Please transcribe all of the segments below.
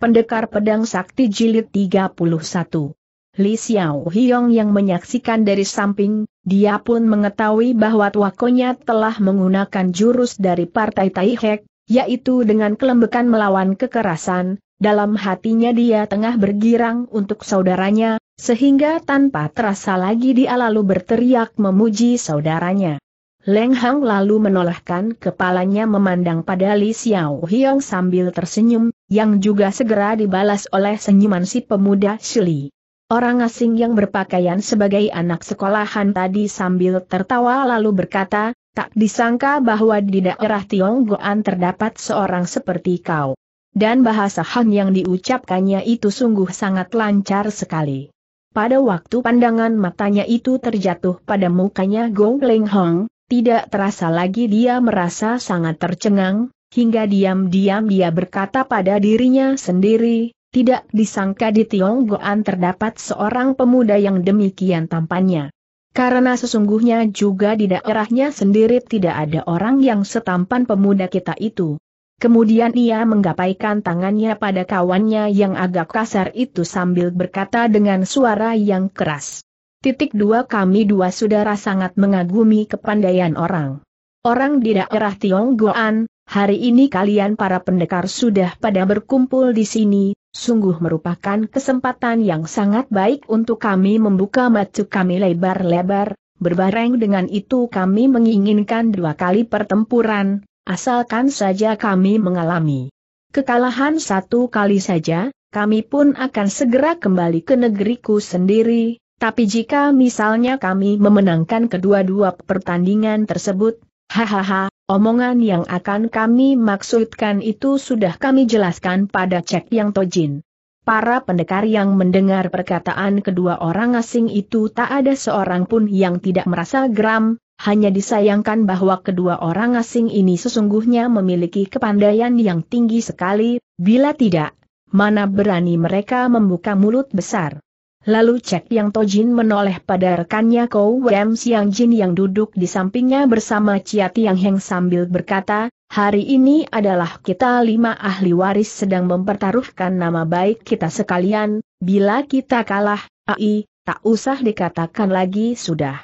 Pendekar Pedang Sakti Jilid 31. Li Xiao Hiong yang menyaksikan dari samping, dia pun mengetahui bahwa Tuakonya telah menggunakan jurus dari Partai Taihek, yaitu dengan kelembekan melawan kekerasan, dalam hatinya dia tengah bergirang untuk saudaranya, sehingga tanpa terasa lagi dia lalu berteriak memuji saudaranya. Leng Hang lalu menolehkan kepalanya memandang pada Li Xiao Hiong sambil tersenyum, yang juga segera dibalas oleh senyuman si pemuda Shili. Orang asing yang berpakaian sebagai anak sekolahan tadi sambil tertawa lalu berkata, tak disangka bahwa di daerah Tionggoan terdapat seorang seperti kau. Dan bahasa Han yang diucapkannya itu sungguh sangat lancar sekali. Pada waktu pandangan matanya itu terjatuh pada mukanya Gong Leng Hong, tidak terasa lagi dia merasa sangat tercengang, hingga diam-diam dia berkata pada dirinya sendiri, tidak disangka di Tionggoan terdapat seorang pemuda yang demikian tampannya. Karena sesungguhnya juga di daerahnya sendiri tidak ada orang yang setampan pemuda kita itu. Kemudian ia menggapaikan tangannya pada kawannya yang agak kasar itu sambil berkata dengan suara yang keras. Titik dua kami dua saudara sangat mengagumi kepandaian orang. Orang di daerah Tionggoan, hari ini kalian para pendekar sudah pada berkumpul di sini, sungguh merupakan kesempatan yang sangat baik untuk kami membuka mata kami lebar-lebar, berbareng dengan itu kami menginginkan dua kali pertempuran, asalkan saja kami mengalami kekalahan satu kali saja, kami pun akan segera kembali ke negeriku sendiri, tapi jika misalnya kami memenangkan kedua-dua pertandingan tersebut, hahaha, omongan yang akan kami maksudkan itu sudah kami jelaskan pada cek yang tojin. Para pendekar yang mendengar perkataan kedua orang asing itu tak ada seorang pun yang tidak merasa geram, hanya disayangkan bahwa kedua orang asing ini sesungguhnya memiliki kepandaian yang tinggi sekali, bila tidak, mana berani mereka membuka mulut besar. Lalu Cek Yang Tojin menoleh pada rekannya Kou Wem Siang Jin yang duduk di sampingnya bersama Chia Tiang Heng sambil berkata, hari ini adalah kita lima ahli waris sedang mempertaruhkan nama baik kita sekalian, bila kita kalah, ai, tak usah dikatakan lagi sudah.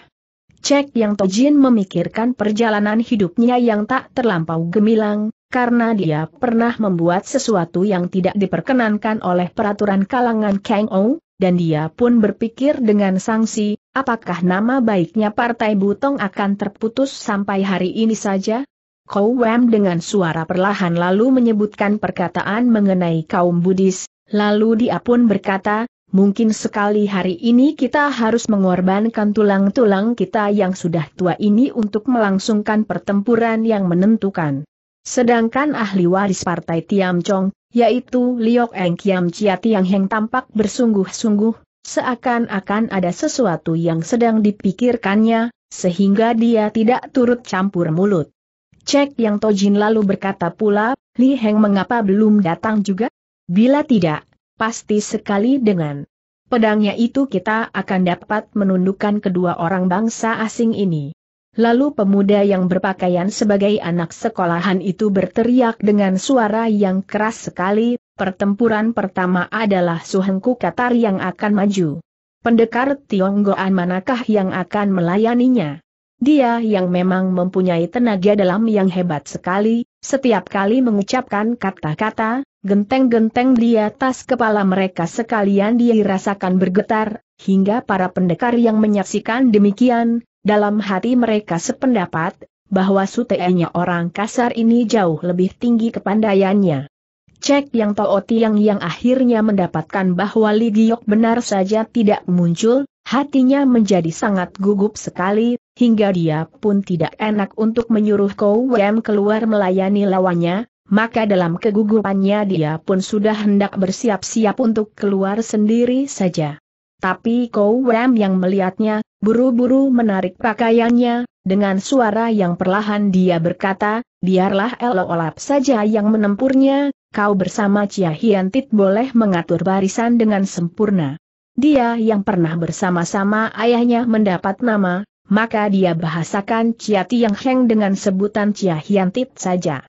Cek Yang Tojin memikirkan perjalanan hidupnya yang tak terlampau gemilang, karena dia pernah membuat sesuatu yang tidak diperkenankan oleh peraturan kalangan Kang Ong dan dia pun berpikir dengan sanksi, apakah nama baiknya Partai Butong akan terputus sampai hari ini saja? Kau Wem dengan suara perlahan lalu menyebutkan perkataan mengenai kaum Buddhis, lalu dia pun berkata, mungkin sekali hari ini kita harus mengorbankan tulang-tulang kita yang sudah tua ini untuk melangsungkan pertempuran yang menentukan. Sedangkan ahli waris partai Tiam Chong, yaitu Liok Eng Kiam Chia Tiang Heng tampak bersungguh-sungguh, seakan-akan ada sesuatu yang sedang dipikirkannya, sehingga dia tidak turut campur mulut. Cek Yang Tojin lalu berkata pula, Li Heng mengapa belum datang juga? Bila tidak, pasti sekali dengan pedangnya itu kita akan dapat menundukkan kedua orang bangsa asing ini. Lalu pemuda yang berpakaian sebagai anak sekolahan itu berteriak dengan suara yang keras sekali, pertempuran pertama adalah Suhengku Katar yang akan maju. Pendekar Tionggoan manakah yang akan melayaninya? Dia yang memang mempunyai tenaga dalam yang hebat sekali, setiap kali mengucapkan kata-kata, Genteng-genteng di atas kepala mereka sekalian dirasakan bergetar, hingga para pendekar yang menyaksikan demikian, dalam hati mereka sependapat, bahwa sutenya orang kasar ini jauh lebih tinggi kepandaiannya. Cek yang Tao Tiang yang akhirnya mendapatkan bahwa Li Giok benar saja tidak muncul, hatinya menjadi sangat gugup sekali, hingga dia pun tidak enak untuk menyuruh Kou Wem keluar melayani lawannya, maka dalam kegugupannya dia pun sudah hendak bersiap-siap untuk keluar sendiri saja. Tapi Kou Wem yang melihatnya, buru-buru menarik pakaiannya, dengan suara yang perlahan dia berkata, biarlah Elo Olap saja yang menempurnya, kau bersama Chia Hiantit boleh mengatur barisan dengan sempurna. Dia yang pernah bersama-sama ayahnya mendapat nama, maka dia bahasakan Chia Tiang Heng dengan sebutan Chia Hiantit saja.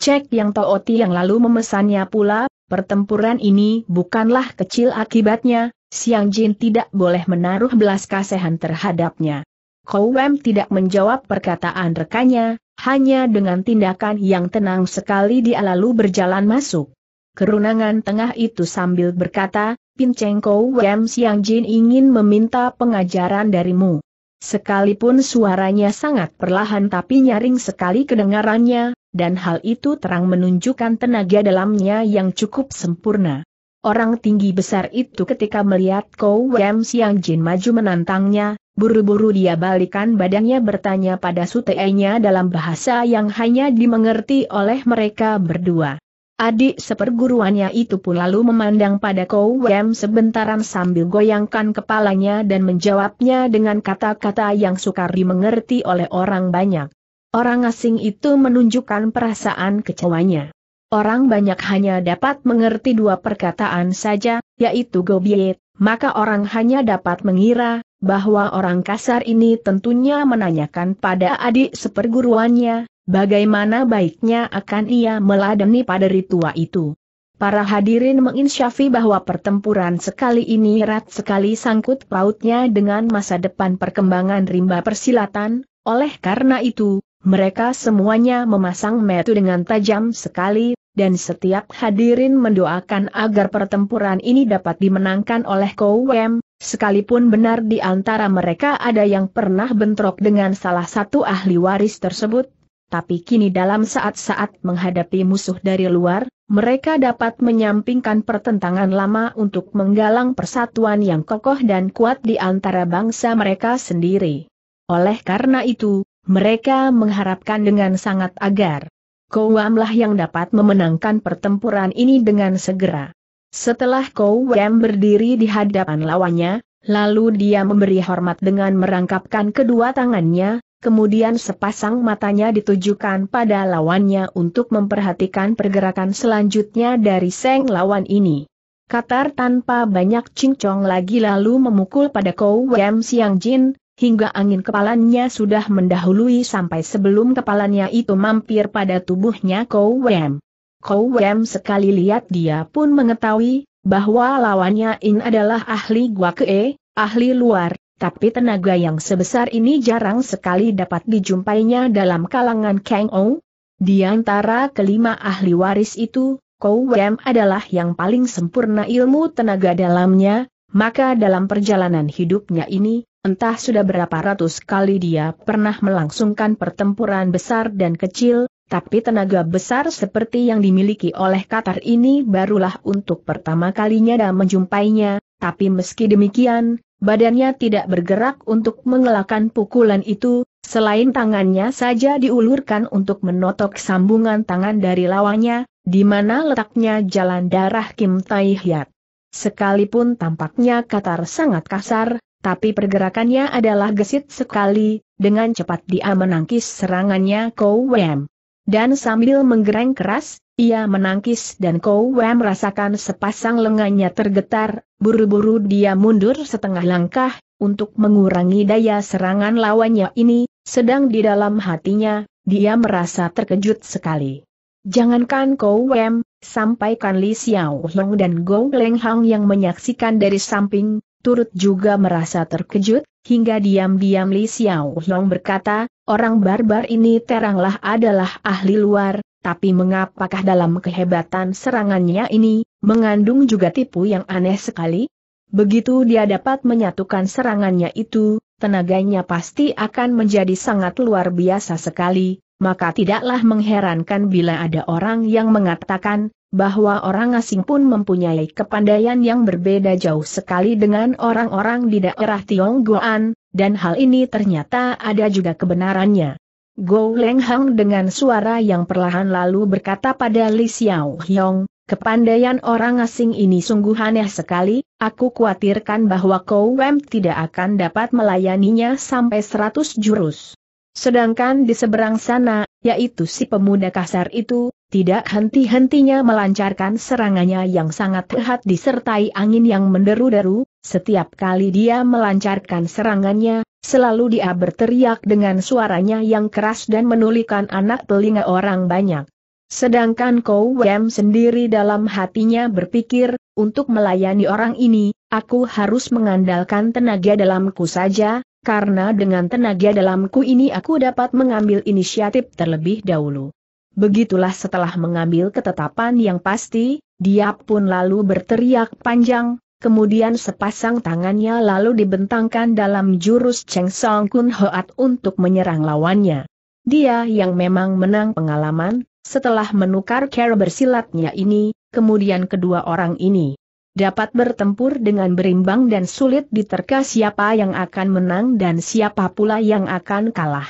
Cek yang Tooti yang lalu memesannya pula, pertempuran ini bukanlah kecil akibatnya, Siang Jin tidak boleh menaruh belas kasihan terhadapnya. Kou Wem tidak menjawab perkataan rekannya, hanya dengan tindakan yang tenang sekali dia lalu berjalan masuk. Kerunangan tengah itu sambil berkata, Pinceng Wem Siang Jin ingin meminta pengajaran darimu. Sekalipun suaranya sangat perlahan tapi nyaring sekali kedengarannya, dan hal itu terang menunjukkan tenaga dalamnya yang cukup sempurna. Orang tinggi besar itu ketika melihat Kou Wem Siang Jin maju menantangnya, buru-buru dia balikan badannya bertanya pada sutenya dalam bahasa yang hanya dimengerti oleh mereka berdua. Adik seperguruannya itu pun lalu memandang pada Kou Wem sebentaran sambil goyangkan kepalanya dan menjawabnya dengan kata-kata yang sukar dimengerti oleh orang banyak. Orang asing itu menunjukkan perasaan kecewanya orang banyak hanya dapat mengerti dua perkataan saja, yaitu gobiet, maka orang hanya dapat mengira, bahwa orang kasar ini tentunya menanyakan pada adik seperguruannya, bagaimana baiknya akan ia meladeni pada ritua itu. Para hadirin menginsyafi bahwa pertempuran sekali ini erat sekali sangkut pautnya dengan masa depan perkembangan rimba persilatan, oleh karena itu, mereka semuanya memasang metu dengan tajam sekali, dan setiap hadirin mendoakan agar pertempuran ini dapat dimenangkan oleh Kowem, sekalipun benar di antara mereka ada yang pernah bentrok dengan salah satu ahli waris tersebut, tapi kini dalam saat-saat menghadapi musuh dari luar, mereka dapat menyampingkan pertentangan lama untuk menggalang persatuan yang kokoh dan kuat di antara bangsa mereka sendiri. Oleh karena itu, mereka mengharapkan dengan sangat agar Kouamlah yang dapat memenangkan pertempuran ini dengan segera. Setelah Kouam berdiri di hadapan lawannya, lalu dia memberi hormat dengan merangkapkan kedua tangannya, kemudian sepasang matanya ditujukan pada lawannya untuk memperhatikan pergerakan selanjutnya dari seng lawan ini. Katar tanpa banyak cincong lagi lalu memukul pada Kouam Siang Jin, hingga angin kepalanya sudah mendahului sampai sebelum kepalanya itu mampir pada tubuhnya Kou Wem. Kou Wem sekali lihat dia pun mengetahui, bahwa lawannya ini adalah ahli gua Guakee, ahli luar, tapi tenaga yang sebesar ini jarang sekali dapat dijumpainya dalam kalangan Kang Ou. Di antara kelima ahli waris itu, Kou Wem adalah yang paling sempurna ilmu tenaga dalamnya, maka dalam perjalanan hidupnya ini, Entah sudah berapa ratus kali dia pernah melangsungkan pertempuran besar dan kecil, tapi tenaga besar seperti yang dimiliki oleh Qatar ini barulah untuk pertama kalinya dan menjumpainya, tapi meski demikian, badannya tidak bergerak untuk mengelakkan pukulan itu, selain tangannya saja diulurkan untuk menotok sambungan tangan dari lawannya, di mana letaknya jalan darah Kim Tai Hyat. Sekalipun tampaknya Qatar sangat kasar, tapi pergerakannya adalah gesit sekali, dengan cepat dia menangkis serangannya Kou Wem. Dan sambil menggereng keras, ia menangkis dan Kou Wem merasakan sepasang lengannya tergetar, buru-buru dia mundur setengah langkah, untuk mengurangi daya serangan lawannya ini, sedang di dalam hatinya, dia merasa terkejut sekali. Jangankan Kou Wem, sampaikan Li Xiao Long dan Gong Leng Hang yang menyaksikan dari samping, turut juga merasa terkejut, hingga diam-diam Li Xiao Long berkata, orang barbar ini teranglah adalah ahli luar, tapi mengapakah dalam kehebatan serangannya ini, mengandung juga tipu yang aneh sekali? Begitu dia dapat menyatukan serangannya itu, tenaganya pasti akan menjadi sangat luar biasa sekali, maka tidaklah mengherankan bila ada orang yang mengatakan, bahwa orang asing pun mempunyai kepandaian yang berbeda jauh sekali dengan orang-orang di daerah Tionggoan, dan hal ini ternyata ada juga kebenarannya. Go Leng dengan suara yang perlahan lalu berkata pada Li Xiao Hyong, kepandaian orang asing ini sungguh aneh sekali, aku khawatirkan bahwa Kowem tidak akan dapat melayaninya sampai 100 jurus. Sedangkan di seberang sana, yaitu si pemuda kasar itu, tidak henti-hentinya melancarkan serangannya yang sangat hebat disertai angin yang menderu-deru, setiap kali dia melancarkan serangannya, selalu dia berteriak dengan suaranya yang keras dan menulikan anak telinga orang banyak. Sedangkan Kou Wem sendiri dalam hatinya berpikir, untuk melayani orang ini, aku harus mengandalkan tenaga dalamku saja, karena dengan tenaga dalamku ini aku dapat mengambil inisiatif terlebih dahulu. Begitulah setelah mengambil ketetapan yang pasti, dia pun lalu berteriak panjang, kemudian sepasang tangannya lalu dibentangkan dalam jurus Cheng Song Kun Hoat untuk menyerang lawannya. Dia yang memang menang pengalaman, setelah menukar cara bersilatnya ini, kemudian kedua orang ini dapat bertempur dengan berimbang dan sulit diterka siapa yang akan menang dan siapa pula yang akan kalah.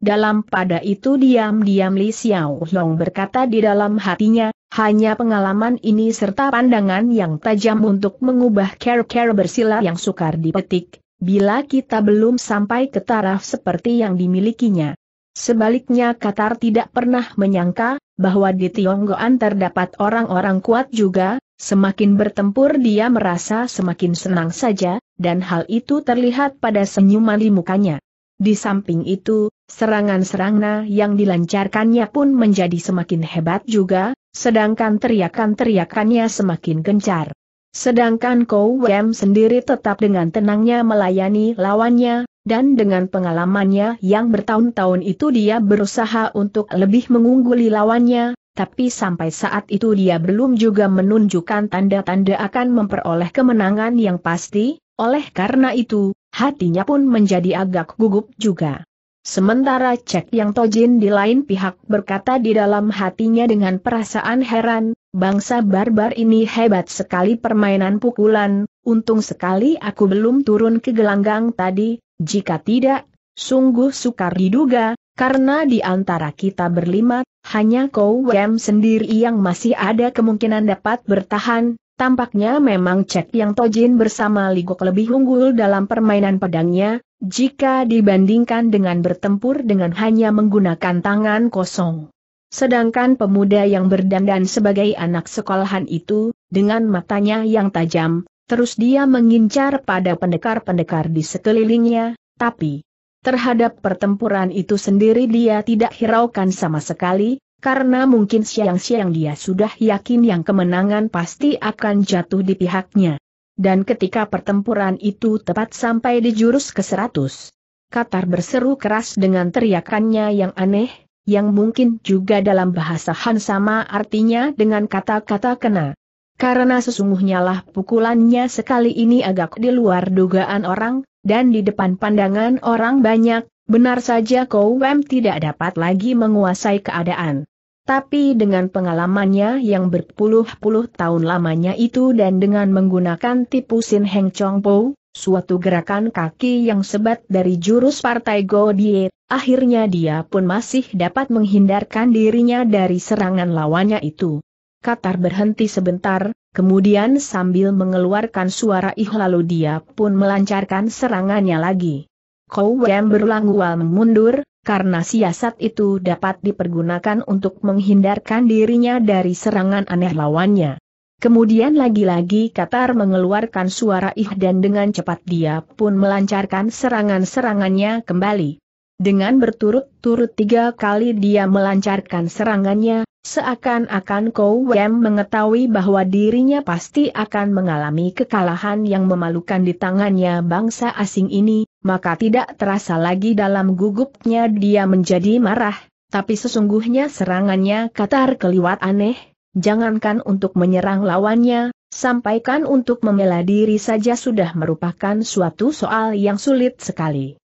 Dalam pada itu diam-diam Li Xiao Long berkata di dalam hatinya, hanya pengalaman ini serta pandangan yang tajam untuk mengubah care-care bersila yang sukar dipetik, bila kita belum sampai ke taraf seperti yang dimilikinya. Sebaliknya Qatar tidak pernah menyangka, bahwa di Tionggoan terdapat orang-orang kuat juga, Semakin bertempur dia merasa semakin senang saja, dan hal itu terlihat pada senyuman di mukanya. Di samping itu, serangan serangna yang dilancarkannya pun menjadi semakin hebat juga, sedangkan teriakan-teriakannya semakin gencar. Sedangkan Kou Wem sendiri tetap dengan tenangnya melayani lawannya, dan dengan pengalamannya yang bertahun-tahun itu dia berusaha untuk lebih mengungguli lawannya, tapi sampai saat itu dia belum juga menunjukkan tanda-tanda akan memperoleh kemenangan yang pasti, oleh karena itu, hatinya pun menjadi agak gugup juga. Sementara Cek Yang Tojin di lain pihak berkata di dalam hatinya dengan perasaan heran, bangsa barbar ini hebat sekali permainan pukulan, untung sekali aku belum turun ke gelanggang tadi, jika tidak, sungguh sukar diduga, karena di antara kita berlima, hanya Kau Wem sendiri yang masih ada kemungkinan dapat bertahan, tampaknya memang Cek Yang Tojin bersama Ligok lebih unggul dalam permainan pedangnya, jika dibandingkan dengan bertempur dengan hanya menggunakan tangan kosong. Sedangkan pemuda yang berdandan sebagai anak sekolahan itu, dengan matanya yang tajam, terus dia mengincar pada pendekar-pendekar di sekelilingnya, tapi Terhadap pertempuran itu sendiri dia tidak hiraukan sama sekali, karena mungkin siang-siang dia sudah yakin yang kemenangan pasti akan jatuh di pihaknya. Dan ketika pertempuran itu tepat sampai di jurus ke-100, Qatar berseru keras dengan teriakannya yang aneh, yang mungkin juga dalam bahasa Han sama artinya dengan kata-kata kena. Karena sesungguhnya lah pukulannya sekali ini agak di luar dugaan orang, dan di depan pandangan orang banyak, benar saja Kou Wem tidak dapat lagi menguasai keadaan. Tapi dengan pengalamannya yang berpuluh-puluh tahun lamanya itu dan dengan menggunakan tipu Sin Heng Chong Po, suatu gerakan kaki yang sebat dari jurus partai Go Die, akhirnya dia pun masih dapat menghindarkan dirinya dari serangan lawannya itu. Katar berhenti sebentar, Kemudian sambil mengeluarkan suara ih lalu dia pun melancarkan serangannya lagi. Kowem berulang-ulang mundur, karena siasat itu dapat dipergunakan untuk menghindarkan dirinya dari serangan aneh lawannya. Kemudian lagi-lagi Qatar mengeluarkan suara ih dan dengan cepat dia pun melancarkan serangan-serangannya kembali. Dengan berturut-turut tiga kali dia melancarkan serangannya, seakan-akan Kou Wem mengetahui bahwa dirinya pasti akan mengalami kekalahan yang memalukan di tangannya bangsa asing ini, maka tidak terasa lagi dalam gugupnya dia menjadi marah, tapi sesungguhnya serangannya katar keliwat aneh, jangankan untuk menyerang lawannya, sampaikan untuk membela diri saja sudah merupakan suatu soal yang sulit sekali.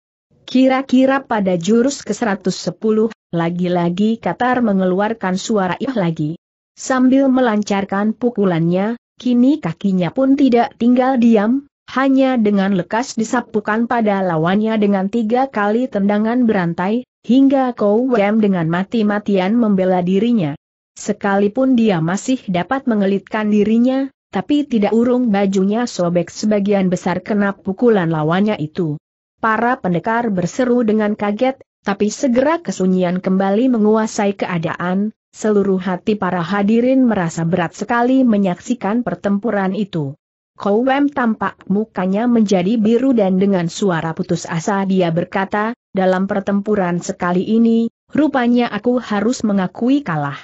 Kira-kira pada jurus ke-110, lagi-lagi Katar mengeluarkan suara ih lagi. Sambil melancarkan pukulannya, kini kakinya pun tidak tinggal diam, hanya dengan lekas disapukan pada lawannya dengan tiga kali tendangan berantai, hingga Kou Wem dengan mati-matian membela dirinya. Sekalipun dia masih dapat mengelitkan dirinya, tapi tidak urung bajunya sobek sebagian besar kena pukulan lawannya itu. Para pendekar berseru dengan kaget, tapi segera kesunyian kembali menguasai keadaan, seluruh hati para hadirin merasa berat sekali menyaksikan pertempuran itu. Kowem tampak mukanya menjadi biru dan dengan suara putus asa dia berkata, dalam pertempuran sekali ini, rupanya aku harus mengakui kalah.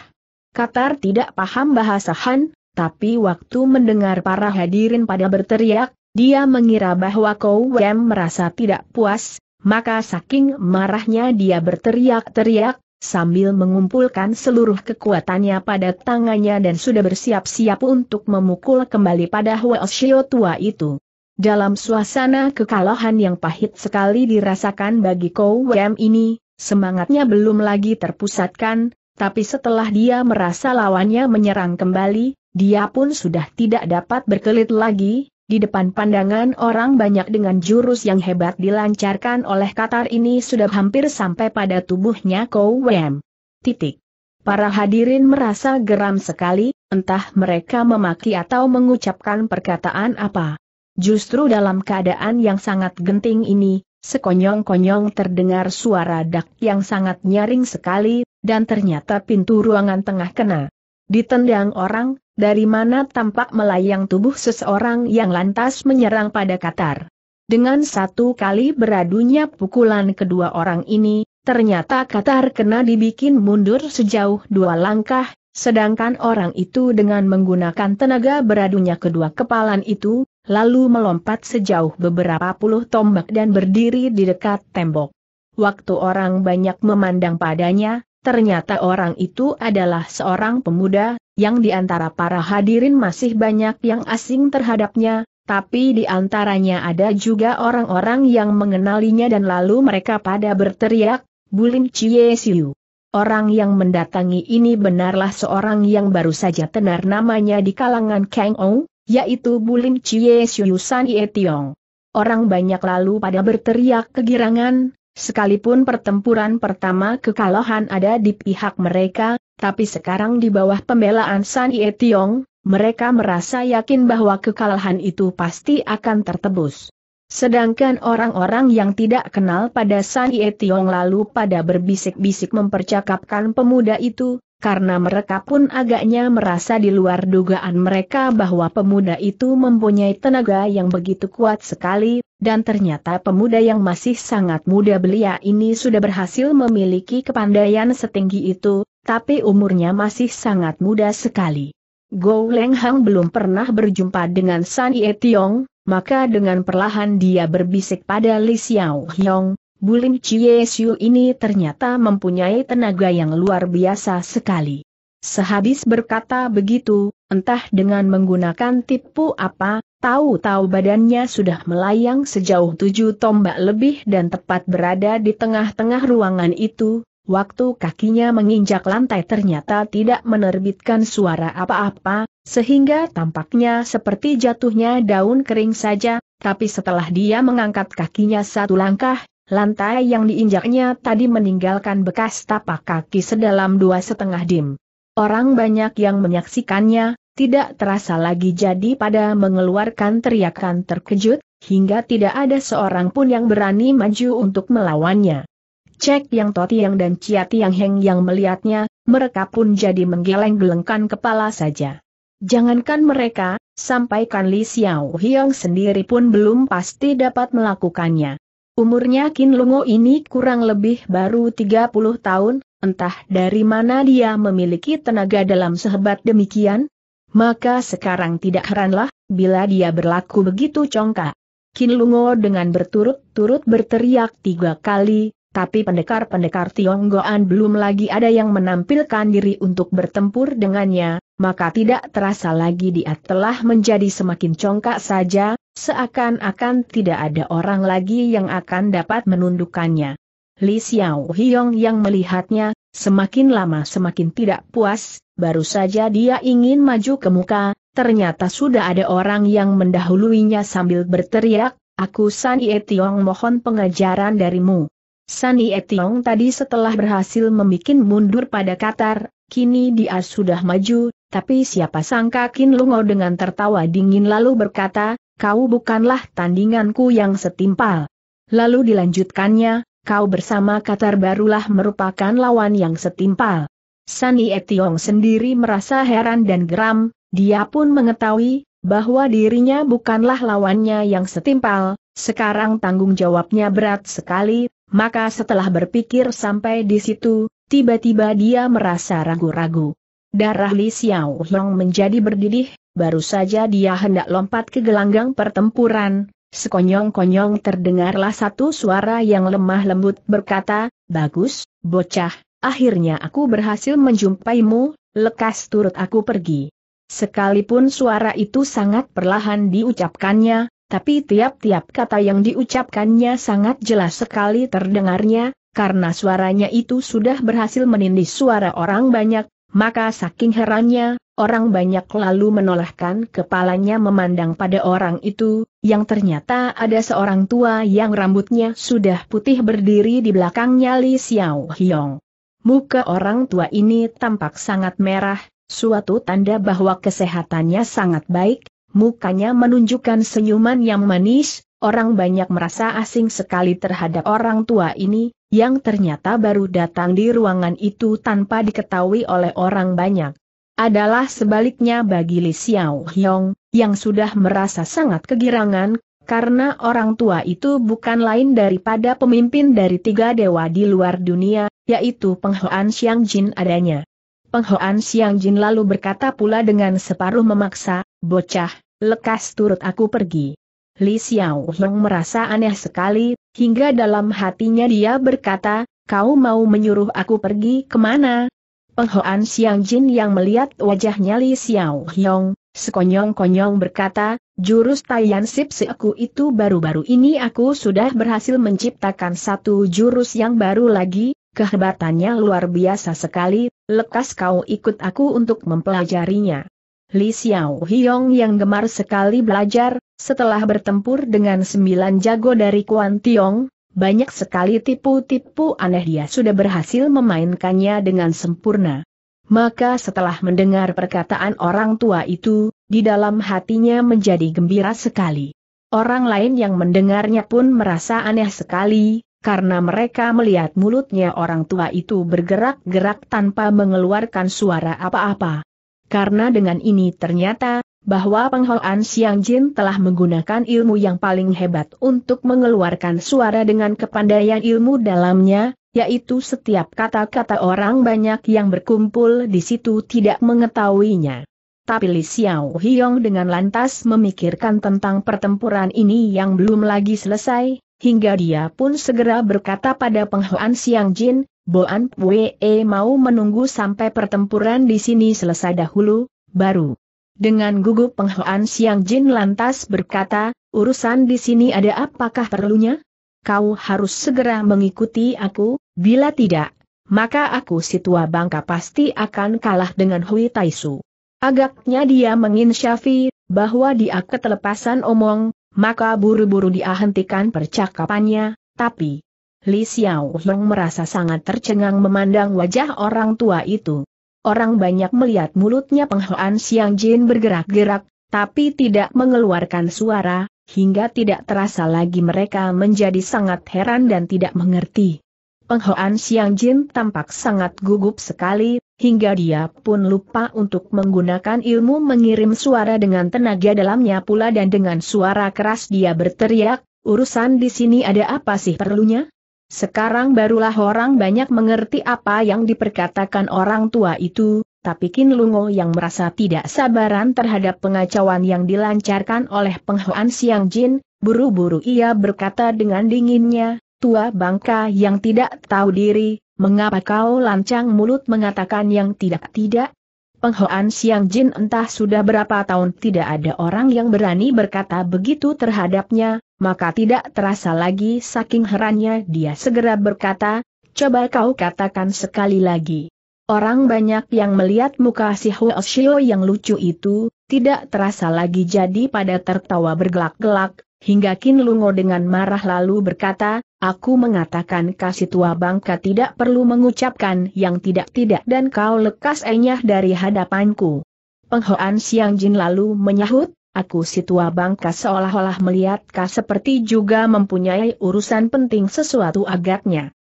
Qatar tidak paham bahasa Han, tapi waktu mendengar para hadirin pada berteriak, dia mengira bahwa Kou Wem merasa tidak puas, maka saking marahnya dia berteriak-teriak, sambil mengumpulkan seluruh kekuatannya pada tangannya dan sudah bersiap-siap untuk memukul kembali pada Huo Shio tua itu. Dalam suasana kekalahan yang pahit sekali dirasakan bagi Kou Wem ini, semangatnya belum lagi terpusatkan, tapi setelah dia merasa lawannya menyerang kembali, dia pun sudah tidak dapat berkelit lagi, di depan pandangan orang banyak dengan jurus yang hebat dilancarkan oleh Qatar ini sudah hampir sampai pada tubuhnya Kou Wem. Titik. Para hadirin merasa geram sekali, entah mereka memaki atau mengucapkan perkataan apa. Justru dalam keadaan yang sangat genting ini, sekonyong-konyong terdengar suara dak yang sangat nyaring sekali, dan ternyata pintu ruangan tengah kena. Ditendang orang, dari mana tampak melayang tubuh seseorang yang lantas menyerang pada Qatar. Dengan satu kali beradunya pukulan kedua orang ini, ternyata Qatar kena dibikin mundur sejauh dua langkah, sedangkan orang itu dengan menggunakan tenaga beradunya kedua kepalan itu, lalu melompat sejauh beberapa puluh tombak dan berdiri di dekat tembok. Waktu orang banyak memandang padanya, Ternyata orang itu adalah seorang pemuda, yang di antara para hadirin masih banyak yang asing terhadapnya, tapi di antaranya ada juga orang-orang yang mengenalinya dan lalu mereka pada berteriak, Bulim Chie Siu. Orang yang mendatangi ini benarlah seorang yang baru saja tenar namanya di kalangan Kang Ou, yaitu Bulim Chie Siu San Ye Tiong. Orang banyak lalu pada berteriak kegirangan, Sekalipun pertempuran pertama kekalahan ada di pihak mereka, tapi sekarang di bawah pembelaan San Ye Tiong, mereka merasa yakin bahwa kekalahan itu pasti akan tertebus. Sedangkan orang-orang yang tidak kenal pada San Ye Tiong lalu pada berbisik-bisik mempercakapkan pemuda itu, karena mereka pun agaknya merasa di luar dugaan mereka bahwa pemuda itu mempunyai tenaga yang begitu kuat sekali, dan ternyata pemuda yang masih sangat muda belia ini sudah berhasil memiliki kepandaian setinggi itu, tapi umurnya masih sangat muda sekali. Go Leng Hang belum pernah berjumpa dengan San Ye Tiong, maka dengan perlahan dia berbisik pada Li Xiao Hyong, Bulim Chie Siu ini ternyata mempunyai tenaga yang luar biasa sekali. Sehabis berkata begitu, entah dengan menggunakan tipu apa, tahu-tahu badannya sudah melayang sejauh tujuh tombak lebih dan tepat berada di tengah-tengah ruangan itu, Waktu kakinya menginjak lantai ternyata tidak menerbitkan suara apa-apa, sehingga tampaknya seperti jatuhnya daun kering saja, tapi setelah dia mengangkat kakinya satu langkah, Lantai yang diinjaknya tadi meninggalkan bekas tapak kaki sedalam dua setengah dim. Orang banyak yang menyaksikannya, tidak terasa lagi jadi pada mengeluarkan teriakan terkejut, hingga tidak ada seorang pun yang berani maju untuk melawannya. Cek yang yang dan Ciati yang Heng yang melihatnya, mereka pun jadi menggeleng-gelengkan kepala saja. Jangankan mereka, sampaikan Li Xiao Hiong sendiri pun belum pasti dapat melakukannya. Umurnya Kin Lungo ini kurang lebih baru 30 tahun, entah dari mana dia memiliki tenaga dalam sehebat demikian. Maka sekarang tidak heranlah, bila dia berlaku begitu congkak. Kin Lungo dengan berturut-turut berteriak tiga kali, tapi pendekar-pendekar Tionggoan belum lagi ada yang menampilkan diri untuk bertempur dengannya, maka tidak terasa lagi dia telah menjadi semakin congkak saja, Seakan-akan tidak ada orang lagi yang akan dapat menundukkannya. Li Xiao Hiong yang melihatnya, semakin lama semakin tidak puas, baru saja dia ingin maju ke muka, ternyata sudah ada orang yang mendahuluinya sambil berteriak, Aku San Ye Tiong mohon pengajaran darimu. San Ye Tiong tadi setelah berhasil membuat mundur pada Qatar, kini dia sudah maju, tapi siapa sangka Kin Lungo dengan tertawa dingin lalu berkata, kau bukanlah tandinganku yang setimpal. Lalu dilanjutkannya, kau bersama Qatar barulah merupakan lawan yang setimpal. Sani Etiong sendiri merasa heran dan geram, dia pun mengetahui, bahwa dirinya bukanlah lawannya yang setimpal, sekarang tanggung jawabnya berat sekali, maka setelah berpikir sampai di situ, tiba-tiba dia merasa ragu-ragu. Darah Li Xiao Long menjadi berdidih, baru saja dia hendak lompat ke gelanggang pertempuran, sekonyong-konyong terdengarlah satu suara yang lemah lembut berkata, Bagus, bocah, akhirnya aku berhasil menjumpaimu, lekas turut aku pergi. Sekalipun suara itu sangat perlahan diucapkannya, tapi tiap-tiap kata yang diucapkannya sangat jelas sekali terdengarnya, karena suaranya itu sudah berhasil menindih suara orang banyak, maka saking herannya, orang banyak lalu menolehkan kepalanya memandang pada orang itu, yang ternyata ada seorang tua yang rambutnya sudah putih berdiri di belakangnya Li Xiao Hiong. Muka orang tua ini tampak sangat merah, suatu tanda bahwa kesehatannya sangat baik, mukanya menunjukkan senyuman yang manis, orang banyak merasa asing sekali terhadap orang tua ini, yang ternyata baru datang di ruangan itu tanpa diketahui oleh orang banyak. Adalah sebaliknya bagi Li Xiao Hiong, yang sudah merasa sangat kegirangan, karena orang tua itu bukan lain daripada pemimpin dari tiga dewa di luar dunia, yaitu Penghoan Xiang Jin adanya. Penghoan Xiang Jin lalu berkata pula dengan separuh memaksa, bocah, lekas turut aku pergi. Li Xiao Hong merasa aneh sekali, hingga dalam hatinya dia berkata, kau mau menyuruh aku pergi kemana? Penghoan Xiang Jin yang melihat wajahnya Li Xiao Hong, sekonyong-konyong berkata, jurus Taiyan Sip Seku itu baru-baru ini aku sudah berhasil menciptakan satu jurus yang baru lagi, kehebatannya luar biasa sekali, lekas kau ikut aku untuk mempelajarinya. Li Xiao Hiong yang gemar sekali belajar, setelah bertempur dengan sembilan jago dari Kuan Tiong, banyak sekali tipu-tipu aneh dia sudah berhasil memainkannya dengan sempurna. Maka setelah mendengar perkataan orang tua itu, di dalam hatinya menjadi gembira sekali. Orang lain yang mendengarnya pun merasa aneh sekali, karena mereka melihat mulutnya orang tua itu bergerak-gerak tanpa mengeluarkan suara apa-apa karena dengan ini ternyata, bahwa Penghoan Siang Jin telah menggunakan ilmu yang paling hebat untuk mengeluarkan suara dengan kepandaian ilmu dalamnya, yaitu setiap kata-kata orang banyak yang berkumpul di situ tidak mengetahuinya. Tapi Li Xiao Hiong dengan lantas memikirkan tentang pertempuran ini yang belum lagi selesai, hingga dia pun segera berkata pada Penghoan Siang Jin, Boan Wee e mau menunggu sampai pertempuran di sini selesai dahulu, baru. Dengan gugup penghoan Siang Jin lantas berkata, urusan di sini ada apakah perlunya? Kau harus segera mengikuti aku, bila tidak, maka aku si tua bangka pasti akan kalah dengan Hui Taisu. Agaknya dia menginsyafi, bahwa dia ketelepasan omong, maka buru-buru dia hentikan percakapannya, tapi... Li Xiao Long merasa sangat tercengang memandang wajah orang tua itu. Orang banyak melihat mulutnya penghoan Xiang Jin bergerak-gerak, tapi tidak mengeluarkan suara, hingga tidak terasa lagi mereka menjadi sangat heran dan tidak mengerti. Penghoan Xiang Jin tampak sangat gugup sekali, hingga dia pun lupa untuk menggunakan ilmu mengirim suara dengan tenaga dalamnya pula dan dengan suara keras dia berteriak, urusan di sini ada apa sih perlunya? Sekarang barulah orang banyak mengerti apa yang diperkatakan orang tua itu, tapi Kin Lungo yang merasa tidak sabaran terhadap pengacauan yang dilancarkan oleh penghuan Siang Jin, buru-buru ia berkata dengan dinginnya, tua bangka yang tidak tahu diri, mengapa kau lancang mulut mengatakan yang tidak-tidak? Penghoan Siang Jin entah sudah berapa tahun tidak ada orang yang berani berkata begitu terhadapnya, maka tidak terasa lagi saking herannya dia segera berkata, coba kau katakan sekali lagi. Orang banyak yang melihat muka si Huo yang lucu itu, tidak terasa lagi jadi pada tertawa bergelak-gelak, hingga Kin Lungo dengan marah lalu berkata, Aku mengatakan kasih tua bangka tidak perlu mengucapkan yang tidak-tidak dan kau lekas enyah dari hadapanku. Penghoan Siang Jin lalu menyahut, Aku si tua bangka seolah-olah melihat melihatkah seperti juga mempunyai urusan penting sesuatu agaknya.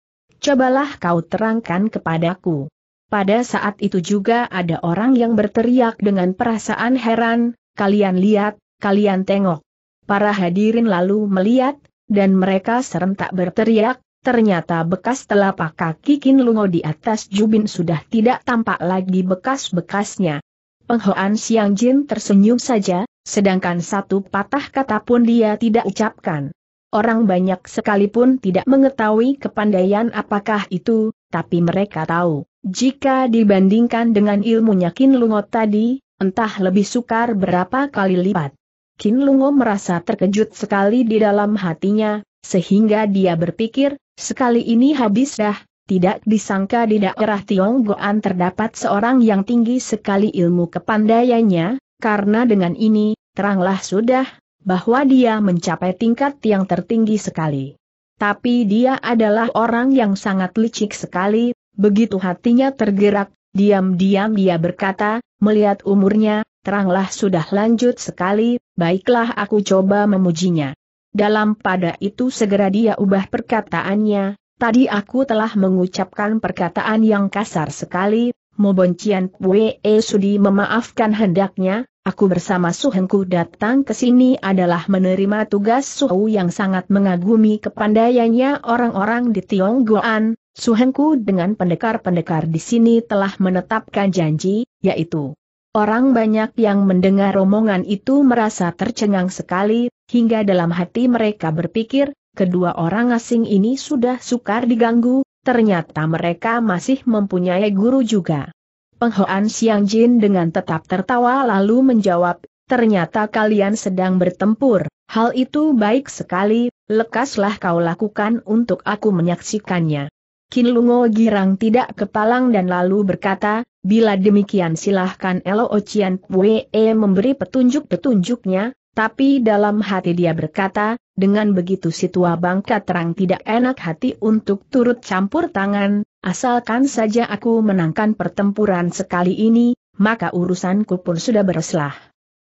Cobalah kau terangkan kepadaku. Pada saat itu juga ada orang yang berteriak dengan perasaan heran, kalian lihat, kalian tengok. Para hadirin lalu melihat, dan mereka serentak berteriak, ternyata bekas telapak kaki Kinlungo di atas Jubin sudah tidak tampak lagi bekas-bekasnya. Penghoan Siang Jin tersenyum saja, sedangkan satu patah kata pun dia tidak ucapkan. Orang banyak sekalipun tidak mengetahui kepandaian apakah itu, tapi mereka tahu, jika dibandingkan dengan ilmunya Kin Lungo tadi, entah lebih sukar berapa kali lipat. Kin Lungo merasa terkejut sekali di dalam hatinya, sehingga dia berpikir, sekali ini habis dah, tidak disangka di daerah Tionggoan terdapat seorang yang tinggi sekali ilmu kepandaiannya, karena dengan ini, teranglah sudah, bahwa dia mencapai tingkat yang tertinggi sekali. Tapi dia adalah orang yang sangat licik sekali, begitu hatinya tergerak, diam-diam dia berkata, melihat umurnya, teranglah sudah lanjut sekali, baiklah aku coba memujinya. Dalam pada itu segera dia ubah perkataannya, Tadi aku telah mengucapkan perkataan yang kasar sekali, Mobonchian Cian e Sudi memaafkan hendaknya, aku bersama Suhengku datang ke sini adalah menerima tugas Suhu yang sangat mengagumi kepandaiannya orang-orang di Tionggoan, Suhengku dengan pendekar-pendekar di sini telah menetapkan janji, yaitu Orang banyak yang mendengar omongan itu merasa tercengang sekali, hingga dalam hati mereka berpikir, kedua orang asing ini sudah sukar diganggu, ternyata mereka masih mempunyai guru juga. Penghoan Siang Jin dengan tetap tertawa lalu menjawab, ternyata kalian sedang bertempur, hal itu baik sekali, lekaslah kau lakukan untuk aku menyaksikannya. Kin Lungo girang tidak kepalang dan lalu berkata, bila demikian silahkan Elo Ocian Pue memberi petunjuk-petunjuknya, tapi dalam hati dia berkata, dengan begitu si tua bangka terang tidak enak hati untuk turut campur tangan, asalkan saja aku menangkan pertempuran sekali ini, maka urusanku pun sudah bereslah.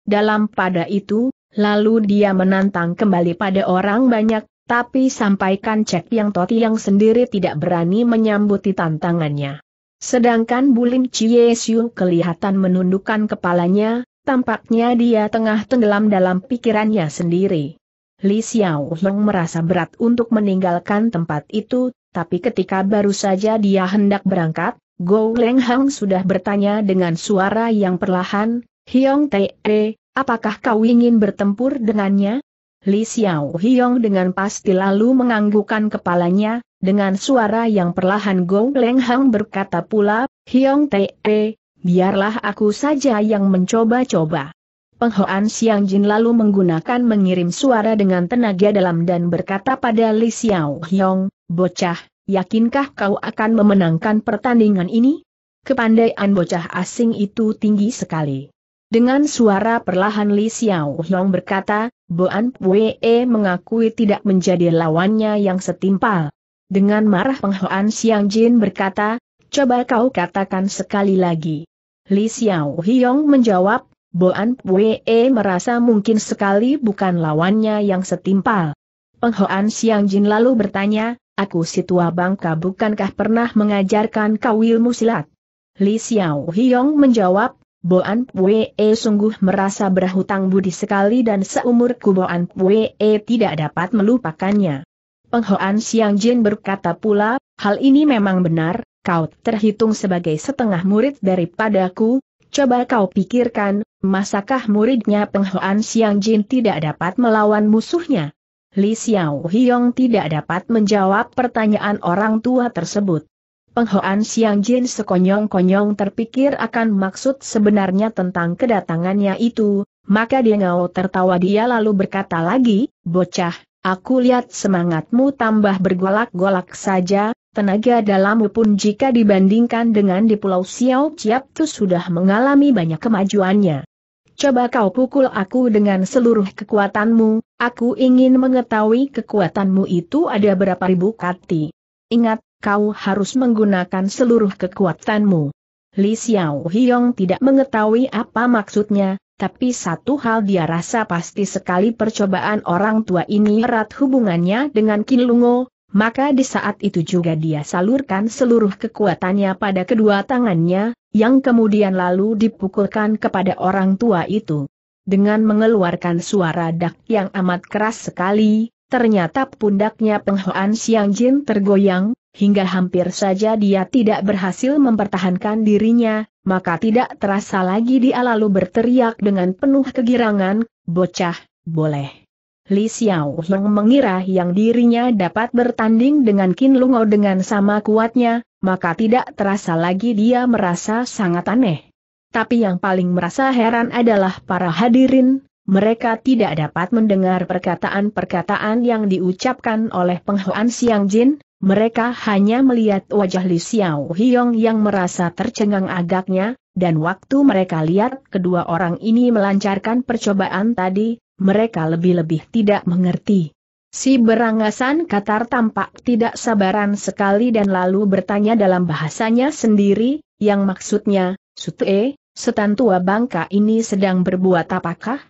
Dalam pada itu, lalu dia menantang kembali pada orang banyak, tapi sampaikan cek yang Toti yang sendiri tidak berani menyambuti tantangannya. Sedangkan Bulim Chie kelihatan menundukkan kepalanya, Tampaknya dia tengah tenggelam dalam pikirannya sendiri. Li Xiao Hong merasa berat untuk meninggalkan tempat itu, tapi ketika baru saja dia hendak berangkat, Gou Leng Hang sudah bertanya dengan suara yang perlahan, Hiong Te, -e, apakah kau ingin bertempur dengannya? Li Xiao Hiong dengan pasti lalu menganggukkan kepalanya, dengan suara yang perlahan Gou Leng Hang berkata pula, Hiong Te, -e, biarlah aku saja yang mencoba-coba. Penghoan Siang Jin lalu menggunakan mengirim suara dengan tenaga dalam dan berkata pada Li Xiao Hyong, bocah, yakinkah kau akan memenangkan pertandingan ini? Kepandaian bocah asing itu tinggi sekali. Dengan suara perlahan Li Xiao Hyong berkata, Boan Pue mengakui tidak menjadi lawannya yang setimpal. Dengan marah penghoan Siang Jin berkata, coba kau katakan sekali lagi. Li Xiao Hiong menjawab, Boan Pue e merasa mungkin sekali bukan lawannya yang setimpal. Penghoan Siang Jin lalu bertanya, aku si tua bangka bukankah pernah mengajarkan kau ilmu silat? Li Xiao Hiong menjawab, Boan Pue e sungguh merasa berhutang budi sekali dan seumurku Boan Pue e tidak dapat melupakannya. Penghoan Siang Jin berkata pula, hal ini memang benar, kau terhitung sebagai setengah murid daripadaku, coba kau pikirkan, masakah muridnya penghoan Siang Jin tidak dapat melawan musuhnya? Li Xiao Hiong tidak dapat menjawab pertanyaan orang tua tersebut. Penghoan Siang Jin sekonyong-konyong terpikir akan maksud sebenarnya tentang kedatangannya itu, maka dia ngau tertawa dia lalu berkata lagi, Bocah, aku lihat semangatmu tambah bergolak-golak saja, tenaga dalammu pun jika dibandingkan dengan di Pulau Xiao Ciap tuh sudah mengalami banyak kemajuannya. Coba kau pukul aku dengan seluruh kekuatanmu, aku ingin mengetahui kekuatanmu itu ada berapa ribu kati. Ingat, kau harus menggunakan seluruh kekuatanmu. Li Xiao Hiong tidak mengetahui apa maksudnya, tapi satu hal dia rasa pasti sekali percobaan orang tua ini erat hubungannya dengan Lungo maka di saat itu juga dia salurkan seluruh kekuatannya pada kedua tangannya, yang kemudian lalu dipukulkan kepada orang tua itu. Dengan mengeluarkan suara dak yang amat keras sekali, ternyata pundaknya penghoan Siang Jin tergoyang, hingga hampir saja dia tidak berhasil mempertahankan dirinya, maka tidak terasa lagi dia lalu berteriak dengan penuh kegirangan, bocah, boleh. Li Xiao Heng mengira yang dirinya dapat bertanding dengan Qin Lungo dengan sama kuatnya, maka tidak terasa lagi dia merasa sangat aneh. Tapi yang paling merasa heran adalah para hadirin, mereka tidak dapat mendengar perkataan-perkataan yang diucapkan oleh penghuan Siang Jin, mereka hanya melihat wajah Li Xiao Hiong yang merasa tercengang agaknya, dan waktu mereka lihat kedua orang ini melancarkan percobaan tadi, mereka lebih-lebih tidak mengerti. Si berangasan Katar tampak tidak sabaran sekali dan lalu bertanya dalam bahasanya sendiri, yang maksudnya, Sute, setan tua bangka ini sedang berbuat apakah?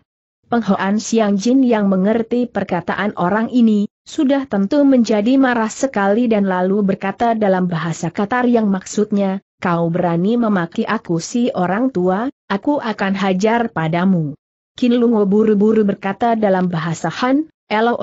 Penghoan Siang Jin yang mengerti perkataan orang ini, sudah tentu menjadi marah sekali dan lalu berkata dalam bahasa Katar yang maksudnya, kau berani memaki aku si orang tua, aku akan hajar padamu. Kin Lungo buru-buru berkata dalam bahasa Han, Elo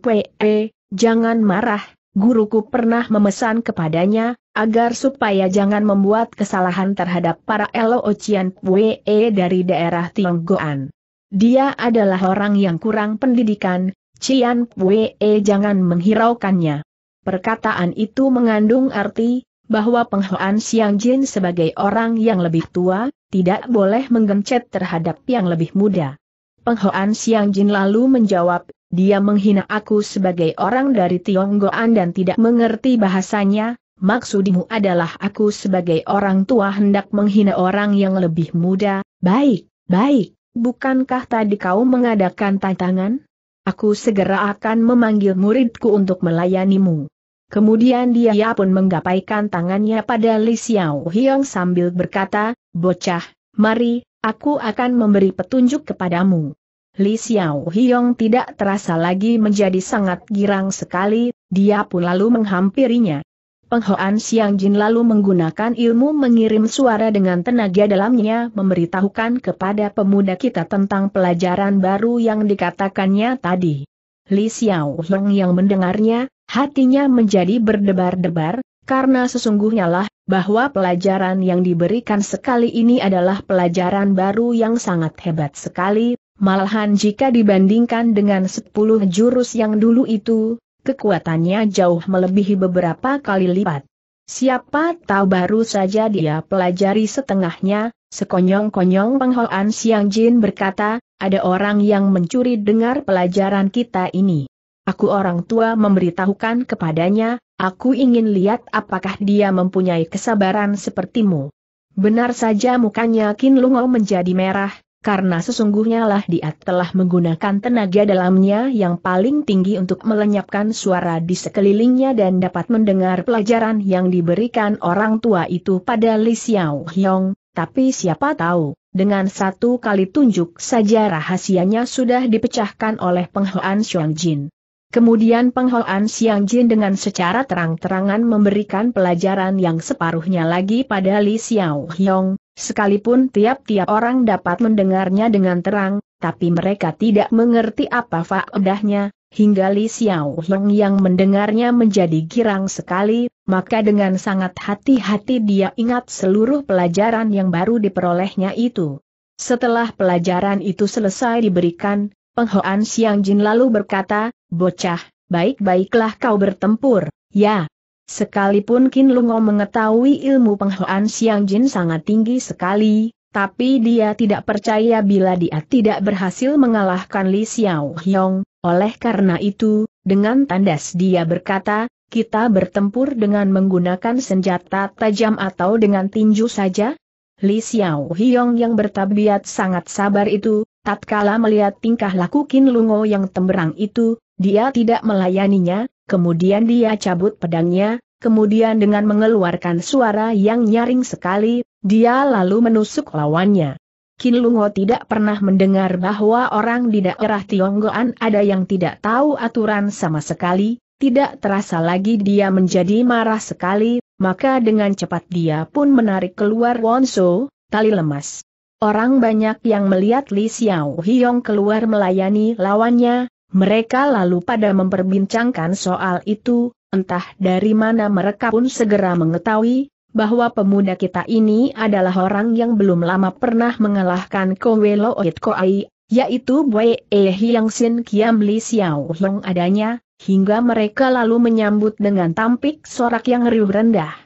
Pue, e, jangan marah, guruku pernah memesan kepadanya, agar supaya jangan membuat kesalahan terhadap para Elo Ocian Pue eh, dari daerah Tionggoan. Dia adalah orang yang kurang pendidikan, Cian Pue eh, jangan menghiraukannya. Perkataan itu mengandung arti, bahwa Penghoan Siang Jin sebagai orang yang lebih tua, tidak boleh menggencet terhadap yang lebih muda. Penghoan Siang Jin lalu menjawab, dia menghina aku sebagai orang dari Tionggoan dan tidak mengerti bahasanya, maksudmu adalah aku sebagai orang tua hendak menghina orang yang lebih muda, baik, baik, bukankah tadi kau mengadakan tantangan? Aku segera akan memanggil muridku untuk melayanimu. Kemudian dia pun menggapaikan tangannya pada Li Xiao Hiong sambil berkata, Bocah, mari, aku akan memberi petunjuk kepadamu. Li Xiao Hiong tidak terasa lagi menjadi sangat girang sekali, dia pun lalu menghampirinya. Penghoan Siang Jin lalu menggunakan ilmu mengirim suara dengan tenaga dalamnya memberitahukan kepada pemuda kita tentang pelajaran baru yang dikatakannya tadi. Li Xiao Hiong yang mendengarnya, Hatinya menjadi berdebar-debar, karena sesungguhnya lah, bahwa pelajaran yang diberikan sekali ini adalah pelajaran baru yang sangat hebat sekali, malahan jika dibandingkan dengan 10 jurus yang dulu itu, kekuatannya jauh melebihi beberapa kali lipat. Siapa tahu baru saja dia pelajari setengahnya, sekonyong-konyong penghoan Siang Jin berkata, ada orang yang mencuri dengar pelajaran kita ini. Aku orang tua memberitahukan kepadanya, aku ingin lihat apakah dia mempunyai kesabaran sepertimu. Benar saja mukanya Kin Lungo menjadi merah, karena sesungguhnya lah dia telah menggunakan tenaga dalamnya yang paling tinggi untuk melenyapkan suara di sekelilingnya dan dapat mendengar pelajaran yang diberikan orang tua itu pada Li Xiao Hyong, tapi siapa tahu, dengan satu kali tunjuk saja rahasianya sudah dipecahkan oleh penghoan Xuan Jin. Kemudian penghoan Siang Jin dengan secara terang-terangan memberikan pelajaran yang separuhnya lagi pada Li Xiao Hyong, sekalipun tiap-tiap orang dapat mendengarnya dengan terang, tapi mereka tidak mengerti apa faedahnya, hingga Li Xiao Hyong yang mendengarnya menjadi girang sekali, maka dengan sangat hati-hati dia ingat seluruh pelajaran yang baru diperolehnya itu. Setelah pelajaran itu selesai diberikan, Penghoan Siang Jin lalu berkata, Bocah, baik-baiklah kau bertempur, ya. Sekalipun Kin Lungo mengetahui ilmu penghoan Siang Jin sangat tinggi sekali, tapi dia tidak percaya bila dia tidak berhasil mengalahkan Li Xiao Hyong, oleh karena itu, dengan tandas dia berkata, kita bertempur dengan menggunakan senjata tajam atau dengan tinju saja? Li Xiao Hyong yang bertabiat sangat sabar itu, tatkala melihat tingkah laku Kin Lungo yang temberang itu, dia tidak melayaninya, kemudian dia cabut pedangnya, kemudian dengan mengeluarkan suara yang nyaring sekali, dia lalu menusuk lawannya. Kin Kinlungo tidak pernah mendengar bahwa orang di daerah Tionggoan ada yang tidak tahu aturan sama sekali, tidak terasa lagi dia menjadi marah sekali, maka dengan cepat dia pun menarik keluar Wonso, tali lemas. Orang banyak yang melihat Li Xiao Hiong keluar melayani lawannya, mereka lalu pada memperbincangkan soal itu, entah dari mana mereka pun segera mengetahui, bahwa pemuda kita ini adalah orang yang belum lama pernah mengalahkan Kowelo Oit Koai, yaitu Bue E Hiang Sin Kiam Li Xiao Long adanya, hingga mereka lalu menyambut dengan tampik sorak yang riuh rendah.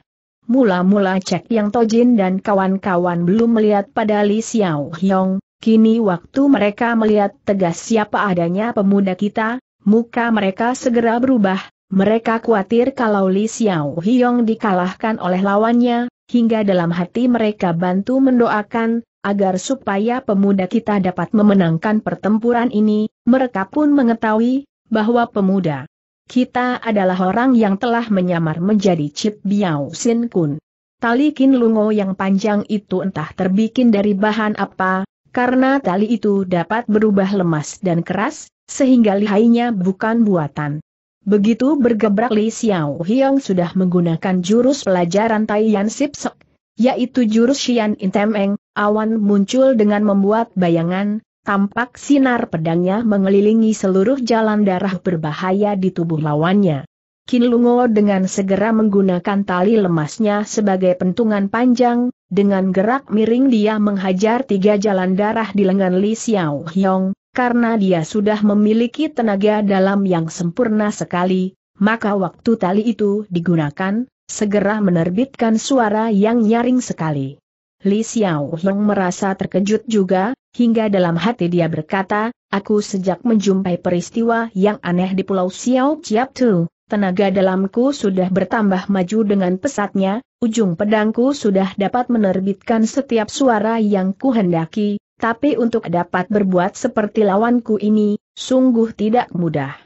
Mula-mula Cek Yang Tojin dan kawan-kawan belum melihat pada Li Xiao Hyong, Kini waktu mereka melihat tegas siapa adanya pemuda kita, muka mereka segera berubah, mereka khawatir kalau Li Xiao Hiong dikalahkan oleh lawannya, hingga dalam hati mereka bantu mendoakan, agar supaya pemuda kita dapat memenangkan pertempuran ini, mereka pun mengetahui, bahwa pemuda kita adalah orang yang telah menyamar menjadi Chip Biao Sin Kun. Tali Kin Lungo yang panjang itu entah terbikin dari bahan apa, karena tali itu dapat berubah lemas dan keras, sehingga lihainya bukan buatan. Begitu bergebrak Li Xiao Hiong sudah menggunakan jurus pelajaran Yan Sip Sok, yaitu jurus Xian Intemeng, awan muncul dengan membuat bayangan, tampak sinar pedangnya mengelilingi seluruh jalan darah berbahaya di tubuh lawannya. Kin Lungo dengan segera menggunakan tali lemasnya sebagai pentungan panjang, dengan gerak miring dia menghajar tiga jalan darah di lengan Li Xiao Hyong, karena dia sudah memiliki tenaga dalam yang sempurna sekali, maka waktu tali itu digunakan, segera menerbitkan suara yang nyaring sekali. Li Xiao Hyong merasa terkejut juga, hingga dalam hati dia berkata, aku sejak menjumpai peristiwa yang aneh di Pulau Xiao Chiap Tu, tenaga dalamku sudah bertambah maju dengan pesatnya, ujung pedangku sudah dapat menerbitkan setiap suara yang kuhendaki, tapi untuk dapat berbuat seperti lawanku ini, sungguh tidak mudah.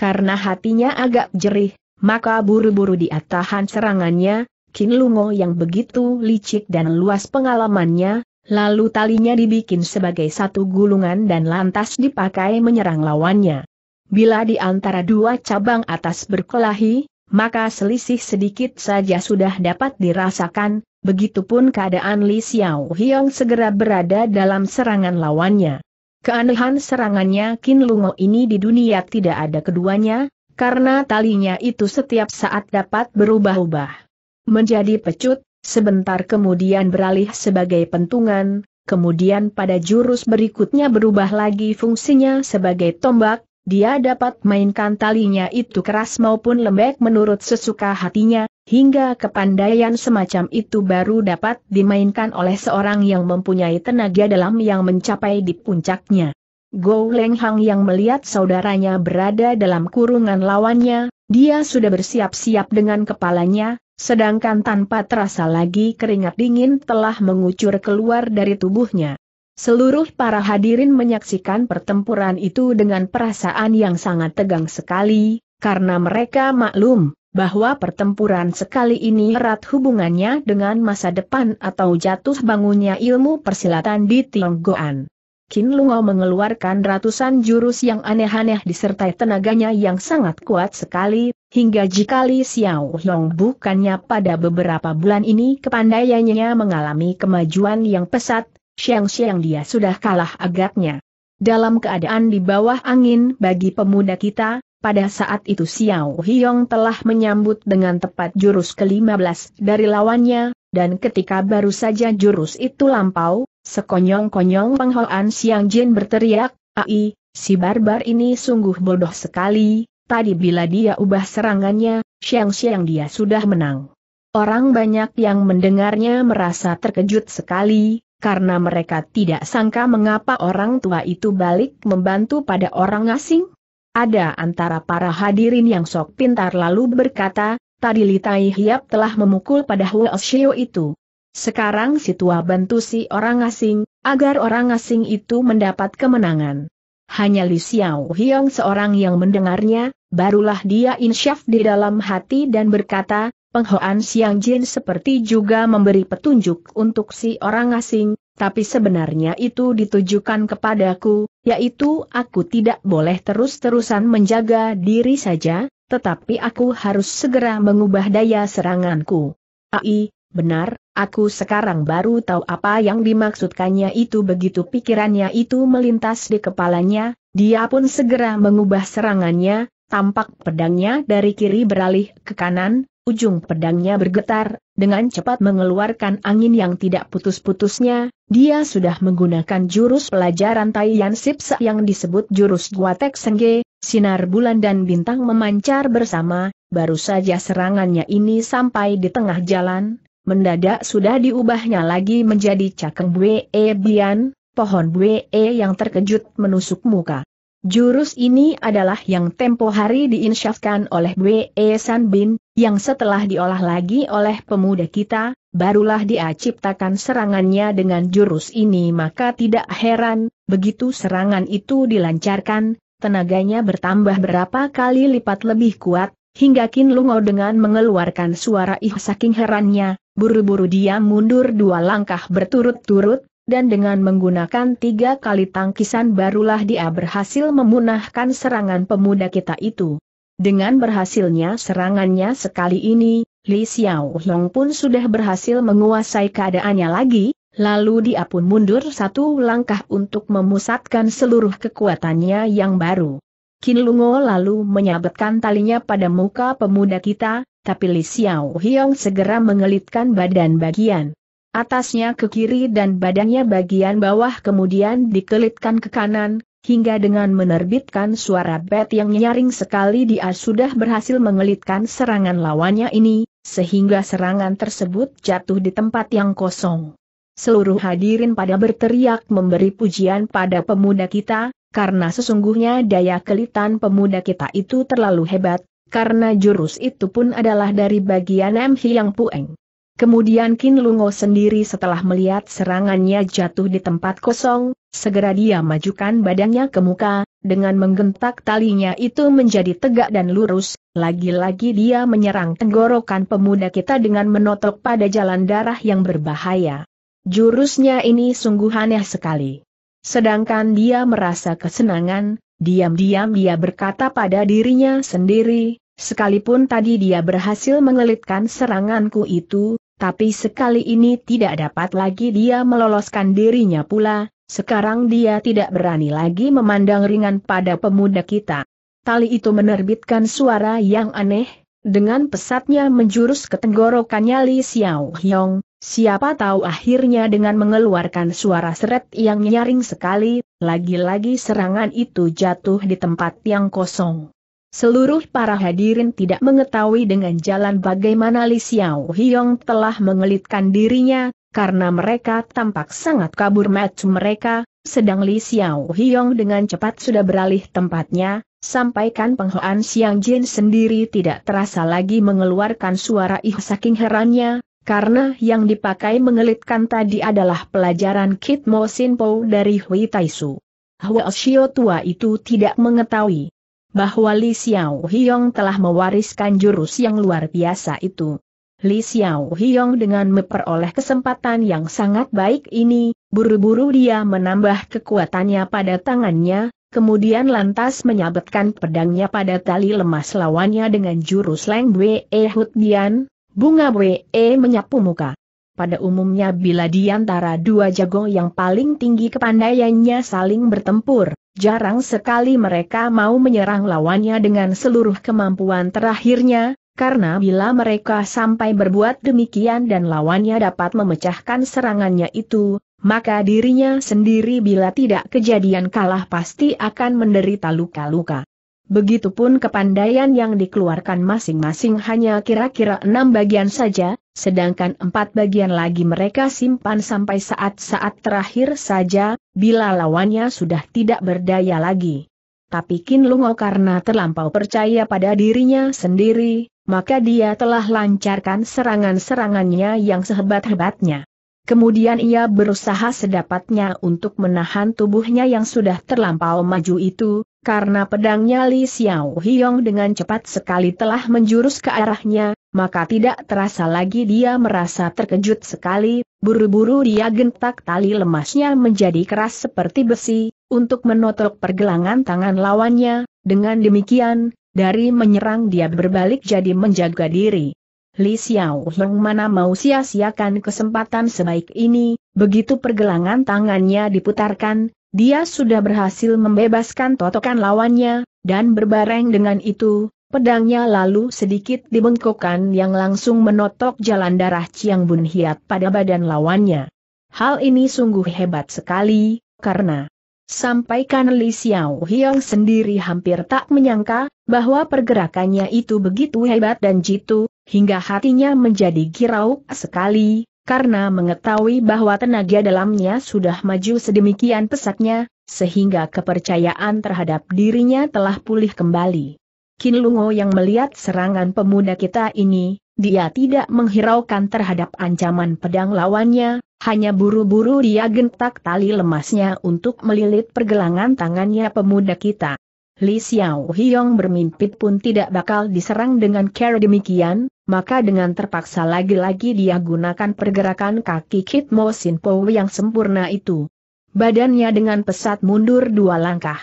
Karena hatinya agak jerih, maka buru-buru dia tahan serangannya, Kin Lungo yang begitu licik dan luas pengalamannya, lalu talinya dibikin sebagai satu gulungan dan lantas dipakai menyerang lawannya. Bila di antara dua cabang atas berkelahi, maka selisih sedikit saja sudah dapat dirasakan, begitupun keadaan Li Xiao Hiong segera berada dalam serangan lawannya. Keanehan serangannya Kin Lungo ini di dunia tidak ada keduanya, karena talinya itu setiap saat dapat berubah-ubah. Menjadi pecut, sebentar kemudian beralih sebagai pentungan, kemudian pada jurus berikutnya berubah lagi fungsinya sebagai tombak, dia dapat mainkan talinya itu keras maupun lembek menurut sesuka hatinya, hingga kepandaian semacam itu baru dapat dimainkan oleh seorang yang mempunyai tenaga dalam yang mencapai di puncaknya. Go Leng Hang yang melihat saudaranya berada dalam kurungan lawannya, dia sudah bersiap-siap dengan kepalanya, sedangkan tanpa terasa lagi keringat dingin telah mengucur keluar dari tubuhnya. Seluruh para hadirin menyaksikan pertempuran itu dengan perasaan yang sangat tegang sekali, karena mereka maklum bahwa pertempuran sekali ini erat hubungannya dengan masa depan atau jatuh bangunnya ilmu persilatan di Tionggoan. Qin Lungo mengeluarkan ratusan jurus yang aneh-aneh disertai tenaganya yang sangat kuat sekali, hingga jika Li Xiao Long bukannya pada beberapa bulan ini kepandaiannya mengalami kemajuan yang pesat, siang-siang dia sudah kalah agaknya. Dalam keadaan di bawah angin bagi pemuda kita, pada saat itu Xiao Hiong telah menyambut dengan tepat jurus ke-15 dari lawannya, dan ketika baru saja jurus itu lampau, sekonyong-konyong penghoan Xiang Jin berteriak, Ai, si barbar ini sungguh bodoh sekali, tadi bila dia ubah serangannya, Xiang siang dia sudah menang. Orang banyak yang mendengarnya merasa terkejut sekali, karena mereka tidak sangka mengapa orang tua itu balik membantu pada orang asing. Ada antara para hadirin yang sok pintar lalu berkata, tadi Litai Hiap telah memukul pada Huo Shio itu. Sekarang si tua bantu si orang asing, agar orang asing itu mendapat kemenangan. Hanya Li Xiao Hiong seorang yang mendengarnya, barulah dia insyaf di dalam hati dan berkata, Penghoan Siang Jin seperti juga memberi petunjuk untuk si orang asing, tapi sebenarnya itu ditujukan kepadaku, yaitu aku tidak boleh terus-terusan menjaga diri saja, tetapi aku harus segera mengubah daya seranganku. Ai, benar, aku sekarang baru tahu apa yang dimaksudkannya itu begitu pikirannya itu melintas di kepalanya, dia pun segera mengubah serangannya, tampak pedangnya dari kiri beralih ke kanan, Ujung pedangnya bergetar, dengan cepat mengeluarkan angin yang tidak putus-putusnya, dia sudah menggunakan jurus pelajaran Taiyan Sipsa yang disebut jurus Guatek Sengge, sinar bulan dan bintang memancar bersama, baru saja serangannya ini sampai di tengah jalan, mendadak sudah diubahnya lagi menjadi cakeng e Bian, pohon e yang terkejut menusuk muka. Jurus ini adalah yang tempo hari diinsyafkan oleh Bwe e San Bin, yang setelah diolah lagi oleh pemuda kita, barulah dia ciptakan serangannya dengan jurus ini maka tidak heran, begitu serangan itu dilancarkan, tenaganya bertambah berapa kali lipat lebih kuat, hingga Kin Lungo dengan mengeluarkan suara ih saking herannya, buru-buru dia mundur dua langkah berturut-turut, dan dengan menggunakan tiga kali tangkisan barulah dia berhasil memunahkan serangan pemuda kita itu. Dengan berhasilnya serangannya sekali ini, Li Xiao pun sudah berhasil menguasai keadaannya lagi, lalu dia pun mundur satu langkah untuk memusatkan seluruh kekuatannya yang baru. Qin Lungo lalu menyabetkan talinya pada muka pemuda kita, tapi Li Xiao segera mengelitkan badan bagian atasnya ke kiri dan badannya bagian bawah kemudian dikelitkan ke kanan, Hingga dengan menerbitkan suara bet yang nyaring sekali dia sudah berhasil mengelitkan serangan lawannya ini, sehingga serangan tersebut jatuh di tempat yang kosong. Seluruh hadirin pada berteriak memberi pujian pada pemuda kita, karena sesungguhnya daya kelitan pemuda kita itu terlalu hebat, karena jurus itu pun adalah dari bagian M. Hiang Pueng. Kemudian Kin Lungo sendiri setelah melihat serangannya jatuh di tempat kosong, Segera dia majukan badannya ke muka, dengan menggentak talinya itu menjadi tegak dan lurus, lagi-lagi dia menyerang tenggorokan pemuda kita dengan menotok pada jalan darah yang berbahaya. Jurusnya ini sungguh aneh sekali. Sedangkan dia merasa kesenangan, diam-diam dia berkata pada dirinya sendiri, sekalipun tadi dia berhasil mengelitkan seranganku itu, tapi sekali ini tidak dapat lagi dia meloloskan dirinya pula, sekarang dia tidak berani lagi memandang ringan pada pemuda kita. Tali itu menerbitkan suara yang aneh, dengan pesatnya menjurus ke tenggorokannya Li Xiao Hyong, siapa tahu akhirnya dengan mengeluarkan suara seret yang nyaring sekali, lagi-lagi serangan itu jatuh di tempat yang kosong. Seluruh para hadirin tidak mengetahui dengan jalan bagaimana Li Xiao Hyong telah mengelitkan dirinya, karena mereka tampak sangat kabur macam mereka, sedang Li Xiao Hiong dengan cepat sudah beralih tempatnya, sampaikan penghoan Siang Jin sendiri tidak terasa lagi mengeluarkan suara ih saking herannya, karena yang dipakai mengelitkan tadi adalah pelajaran Kit Mo Sin Po dari Hui Taisu. Hua Xiao tua itu tidak mengetahui bahwa Li Xiao Hiong telah mewariskan jurus yang luar biasa itu. Li Xiao Hiong dengan memperoleh kesempatan yang sangat baik ini, buru-buru dia menambah kekuatannya pada tangannya, kemudian lantas menyabetkan pedangnya pada tali lemas lawannya dengan jurus Leng Wei e Hut Dian, bunga Wei e menyapu muka. Pada umumnya bila di antara dua jago yang paling tinggi kepandaiannya saling bertempur, jarang sekali mereka mau menyerang lawannya dengan seluruh kemampuan terakhirnya, karena bila mereka sampai berbuat demikian dan lawannya dapat memecahkan serangannya itu, maka dirinya sendiri bila tidak kejadian kalah pasti akan menderita luka-luka. Begitupun kepandaian yang dikeluarkan masing-masing hanya kira-kira enam bagian saja, sedangkan empat bagian lagi mereka simpan sampai saat-saat terakhir saja, bila lawannya sudah tidak berdaya lagi. Tapi Kin Lungo karena terlampau percaya pada dirinya sendiri, maka dia telah lancarkan serangan-serangannya yang sehebat-hebatnya. Kemudian ia berusaha sedapatnya untuk menahan tubuhnya yang sudah terlampau maju itu, karena pedangnya Li Xiao Hiong dengan cepat sekali telah menjurus ke arahnya, maka tidak terasa lagi dia merasa terkejut sekali, buru-buru dia gentak tali lemasnya menjadi keras seperti besi, untuk menotok pergelangan tangan lawannya, dengan demikian, dari menyerang dia berbalik jadi menjaga diri. Li Xiao Hong mana mau sia-siakan kesempatan sebaik ini, begitu pergelangan tangannya diputarkan, dia sudah berhasil membebaskan totokan lawannya, dan berbareng dengan itu, pedangnya lalu sedikit dibengkokkan yang langsung menotok jalan darah Chiang Bun Hiat pada badan lawannya. Hal ini sungguh hebat sekali, karena sampaikan Li Xiao Hiong sendiri hampir tak menyangka, bahwa pergerakannya itu begitu hebat dan jitu, hingga hatinya menjadi girau sekali, karena mengetahui bahwa tenaga dalamnya sudah maju sedemikian pesatnya, sehingga kepercayaan terhadap dirinya telah pulih kembali. Kinlungo yang melihat serangan pemuda kita ini, dia tidak menghiraukan terhadap ancaman pedang lawannya, hanya buru-buru dia gentak tali lemasnya untuk melilit pergelangan tangannya pemuda kita. Li Xiao Hiong bermimpi pun tidak bakal diserang dengan cara demikian, maka dengan terpaksa lagi-lagi dia gunakan pergerakan kaki Kit Mo Sin Po yang sempurna itu. Badannya dengan pesat mundur dua langkah.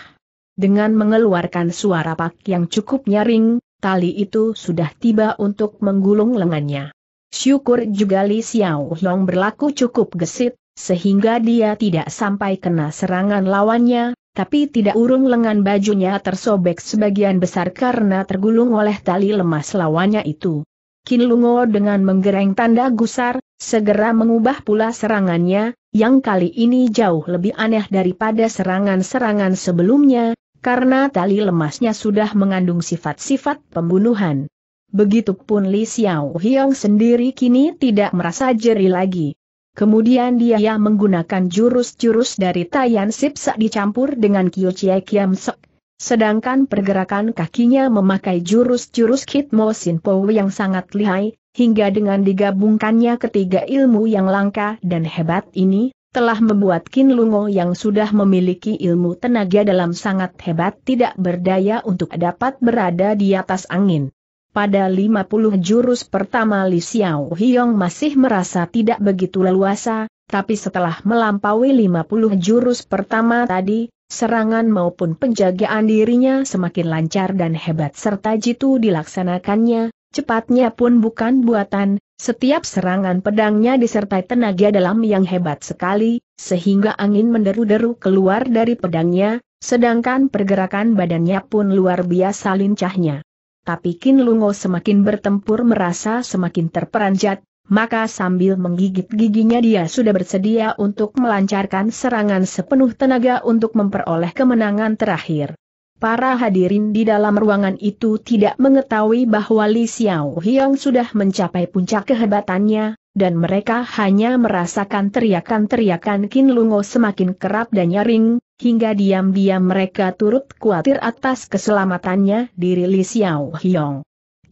Dengan mengeluarkan suara pak yang cukup nyaring, tali itu sudah tiba untuk menggulung lengannya. Syukur juga Li Xiao Hiong berlaku cukup gesit, sehingga dia tidak sampai kena serangan lawannya, tapi tidak urung lengan bajunya tersobek sebagian besar karena tergulung oleh tali lemas lawannya itu. Kinlungo dengan menggereng tanda gusar, segera mengubah pula serangannya, yang kali ini jauh lebih aneh daripada serangan-serangan sebelumnya, karena tali lemasnya sudah mengandung sifat-sifat pembunuhan. Begitupun Li Xiao Hiong sendiri kini tidak merasa jeri lagi. Kemudian dia menggunakan jurus-jurus dari Tayan Sipsa dicampur dengan Chie Kiam Sek. Sedangkan pergerakan kakinya memakai jurus-jurus Kit Sin Po yang sangat lihai, hingga dengan digabungkannya ketiga ilmu yang langka dan hebat ini, telah membuat Kin Lungo yang sudah memiliki ilmu tenaga dalam sangat hebat tidak berdaya untuk dapat berada di atas angin. Pada 50 jurus pertama Li Xiao Hiong masih merasa tidak begitu leluasa, tapi setelah melampaui 50 jurus pertama tadi, serangan maupun penjagaan dirinya semakin lancar dan hebat serta jitu dilaksanakannya, cepatnya pun bukan buatan, setiap serangan pedangnya disertai tenaga dalam yang hebat sekali, sehingga angin menderu-deru keluar dari pedangnya, sedangkan pergerakan badannya pun luar biasa lincahnya tapi Kin Lungo semakin bertempur merasa semakin terperanjat, maka sambil menggigit giginya dia sudah bersedia untuk melancarkan serangan sepenuh tenaga untuk memperoleh kemenangan terakhir. Para hadirin di dalam ruangan itu tidak mengetahui bahwa Li Xiao Hiang sudah mencapai puncak kehebatannya, dan mereka hanya merasakan teriakan-teriakan Kin Lungo semakin kerap dan nyaring, hingga diam-diam mereka turut khawatir atas keselamatannya diri Li Xiao Hiong.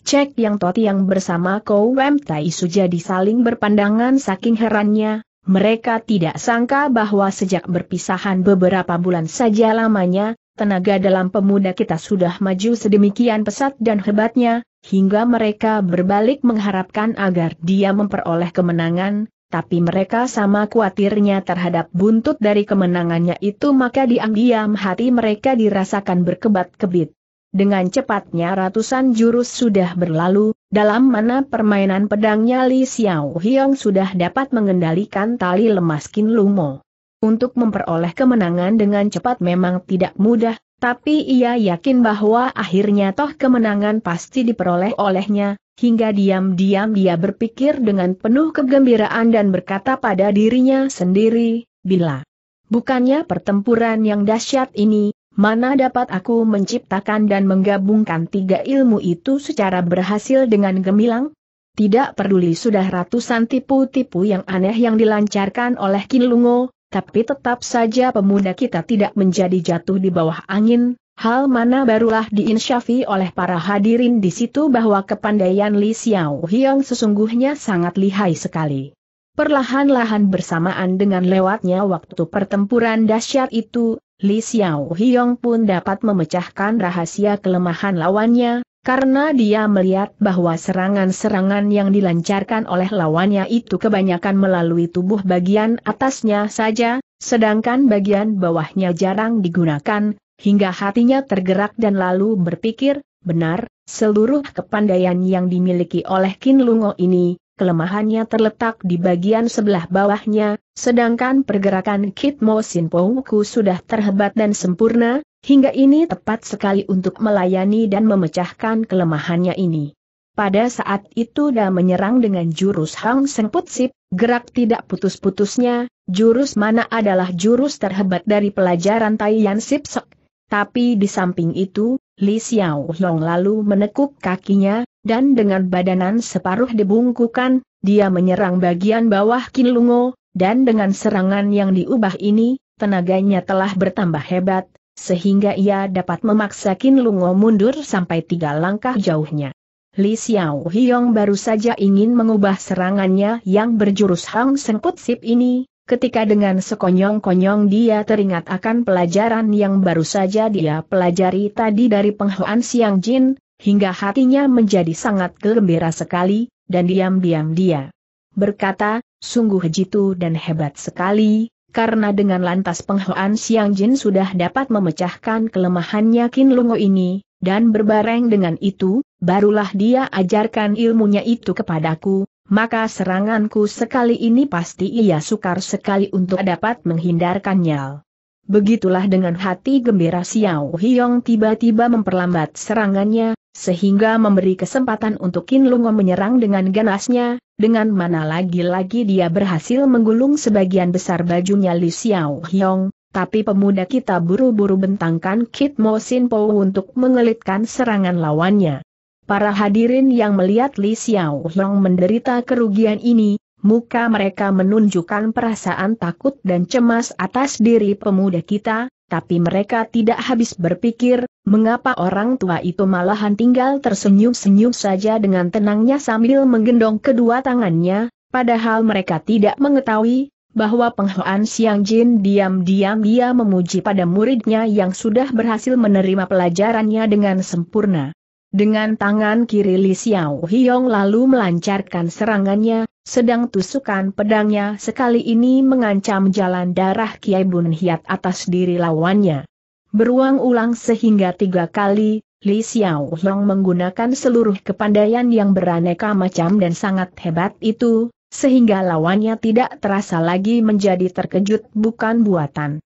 Cek yang Toti yang bersama Kou Wem Tai jadi saling berpandangan saking herannya, mereka tidak sangka bahwa sejak berpisahan beberapa bulan saja lamanya, tenaga dalam pemuda kita sudah maju sedemikian pesat dan hebatnya, hingga mereka berbalik mengharapkan agar dia memperoleh kemenangan, tapi mereka sama khawatirnya terhadap buntut dari kemenangannya itu maka diam-diam hati mereka dirasakan berkebat-kebit. Dengan cepatnya ratusan jurus sudah berlalu, dalam mana permainan pedangnya Li Xiao Hiong sudah dapat mengendalikan tali lemas Qin Lumo. Untuk memperoleh kemenangan dengan cepat memang tidak mudah, tapi ia yakin bahwa akhirnya toh kemenangan pasti diperoleh olehnya, hingga diam-diam dia berpikir dengan penuh kegembiraan dan berkata pada dirinya sendiri, bila bukannya pertempuran yang dahsyat ini, mana dapat aku menciptakan dan menggabungkan tiga ilmu itu secara berhasil dengan gemilang? Tidak peduli sudah ratusan tipu-tipu yang aneh yang dilancarkan oleh Kinlungo, tapi tetap saja pemuda kita tidak menjadi jatuh di bawah angin, hal mana barulah diinsyafi oleh para hadirin di situ bahwa kepandaian Li Xiao Hiong sesungguhnya sangat lihai sekali. Perlahan-lahan bersamaan dengan lewatnya waktu pertempuran dahsyat itu, Li Xiao Hiong pun dapat memecahkan rahasia kelemahan lawannya, karena dia melihat bahwa serangan-serangan yang dilancarkan oleh lawannya itu kebanyakan melalui tubuh bagian atasnya saja, sedangkan bagian bawahnya jarang digunakan, hingga hatinya tergerak dan lalu berpikir, benar, seluruh kepandaian yang dimiliki oleh Kin Lungo ini, kelemahannya terletak di bagian sebelah bawahnya, sedangkan pergerakan Kit Mo Sin Pouku sudah terhebat dan sempurna, Hingga ini tepat sekali untuk melayani dan memecahkan kelemahannya ini. Pada saat itu dia menyerang dengan jurus Hang Seng Putsip, gerak tidak putus-putusnya, jurus mana adalah jurus terhebat dari pelajaran Tai Yan Sip Sek. Tapi di samping itu, Li Xiao Long lalu menekuk kakinya, dan dengan badanan separuh dibungkukan, dia menyerang bagian bawah Kin Lungo, dan dengan serangan yang diubah ini, tenaganya telah bertambah hebat, sehingga ia dapat memaksa Kin Lungo mundur sampai tiga langkah jauhnya. Li Xiao Hiong baru saja ingin mengubah serangannya yang berjurus Hang Sengkut Sip ini, ketika dengan sekonyong-konyong dia teringat akan pelajaran yang baru saja dia pelajari tadi dari penghuan Siang Jin, hingga hatinya menjadi sangat gembira sekali, dan diam-diam dia berkata, sungguh jitu dan hebat sekali, karena dengan lantas penghoan Siang Jin sudah dapat memecahkan kelemahannya Kin Lungo ini, dan berbareng dengan itu, barulah dia ajarkan ilmunya itu kepadaku, maka seranganku sekali ini pasti ia sukar sekali untuk dapat menghindarkannya. Begitulah dengan hati gembira Xiao Hyong tiba-tiba memperlambat serangannya, sehingga memberi kesempatan untuk Qin Lungo menyerang dengan ganasnya, dengan mana lagi-lagi dia berhasil menggulung sebagian besar bajunya Li Xiao Hyong, tapi pemuda kita buru-buru bentangkan Kit Mo Sin Po untuk mengelitkan serangan lawannya. Para hadirin yang melihat Li Xiao Hyong menderita kerugian ini, Muka mereka menunjukkan perasaan takut dan cemas atas diri pemuda kita, tapi mereka tidak habis berpikir, mengapa orang tua itu malahan tinggal tersenyum-senyum saja dengan tenangnya sambil menggendong kedua tangannya, padahal mereka tidak mengetahui, bahwa penghoan Siang Jin diam-diam dia memuji pada muridnya yang sudah berhasil menerima pelajarannya dengan sempurna. Dengan tangan kiri Li Xiao Hiong lalu melancarkan serangannya, sedang tusukan pedangnya sekali ini mengancam jalan darah Kiai Bun Hiat atas diri lawannya. Beruang ulang sehingga tiga kali, Li Xiao Hiong menggunakan seluruh kepandaian yang beraneka macam dan sangat hebat itu, sehingga lawannya tidak terasa lagi menjadi terkejut bukan buatan.